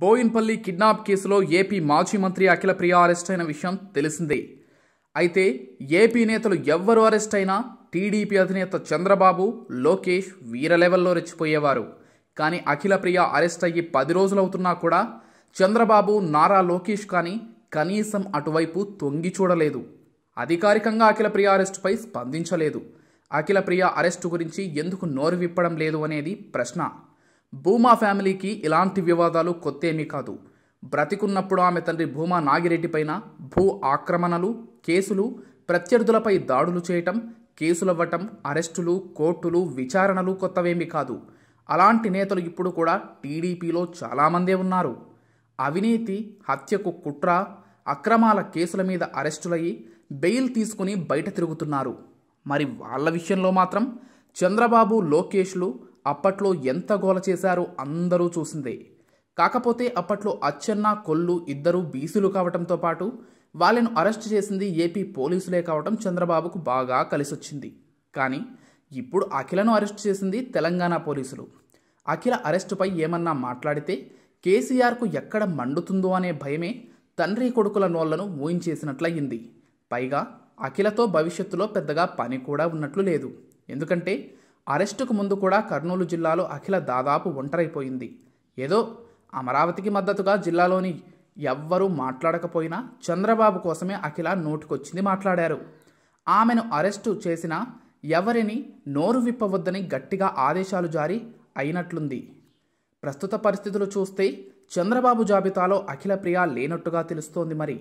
Boinpally kidnap కేసులో AP మాజీ మంత్రి అఖిలప్రియ అరెస్ట్ అయిన విషయం తెలిసిందే అయితే ఏపీ నేతలు ఎవ్వరు అరెస్ట్ అయినా టీడీపీ అధినేత చంద్రబాబు లోకేష్ వీర లెవెల్లో రెచ్చిపోయేవారు కానీ అఖిలప్రియ అరెస్ట్ అయ్యి పది రోజులవుతున్నా కూడా చంద్రబాబు నారా లోకేష్ కానీ కనీసం అటువైపు తొంగి చూడలేదు అధికారికంగా అఖిలప్రియ అరెస్టుపై స్పందించలేదు అఖిలప్రియ అరెస్టు గురించి ఎందుకు నోరు విప్పడం లేదు అనేది ప్రశ్న భూమా ఫ్యామిలీకి ఇలాంటి వివాదాలు కొత్త ఏమీ కాదు బ్రతికున్నప్పుడు ఆమె తండ్రి భూమా నాగిరెడ్డిపైన భూ ఆక్రమణలు కేసులు ప్రత్యర్థులపై దాడులు చేయటం కేసులవ్వటం అరెస్టులు కోర్టులు విచారణలు కొత్తవేమీ కాదు అలాంటి నేతలు ఇప్పుడు కూడా టీడీపీలో చాలామందే ఉన్నారు అవినీతి హత్యకు కుట్ర అక్రమాల కేసుల మీద అరెస్టులయ్యి బెయిల్ తీసుకుని బయట తిరుగుతున్నారు మరి వాళ్ళ విషయంలో మాత్రం చంద్రబాబు లోకేష్లు అప్పట్లో ఎంత గోల చేశారో అందరూ చూసిందే కాకపోతే అప్పట్లో అచ్చెన్న కొల్లు ఇద్దరూ బీసీలు కావటంతో పాటు వాళ్ళను అరెస్ట్ చేసింది ఏపీ పోలీసులే కావడం చంద్రబాబుకు బాగా కలిసొచ్చింది కానీ ఇప్పుడు అఖిలను అరెస్ట్ చేసింది తెలంగాణ పోలీసులు అఖిల అరెస్టుపై ఏమన్నా మాట్లాడితే కేసీఆర్కు ఎక్కడ మండుతుందో అనే భయమే తండ్రి కొడుకుల నోళ్లను ఊహించేసినట్లయింది పైగా అఖిలతో భవిష్యత్తులో పెద్దగా పని కూడా ఉన్నట్లు లేదు ఎందుకంటే అరెస్టుకు ముందు కూడా కర్నూలు జిల్లాలో అఖిల దాదాపు ఒంటరైపోయింది ఏదో అమరావతికి మద్దతుగా జిల్లాలోని ఎవ్వరూ మాట్లాడకపోయినా చంద్రబాబు కోసమే అఖిల నోటుకొచ్చింది మాట్లాడారు ఆమెను అరెస్టు చేసిన ఎవరిని నోరు విప్పవద్దని గట్టిగా ఆదేశాలు జారీ అయినట్లుంది ప్రస్తుత పరిస్థితులు చూస్తే చంద్రబాబు జాబితాలో అఖిల ప్రియ లేనట్టుగా తెలుస్తోంది మరి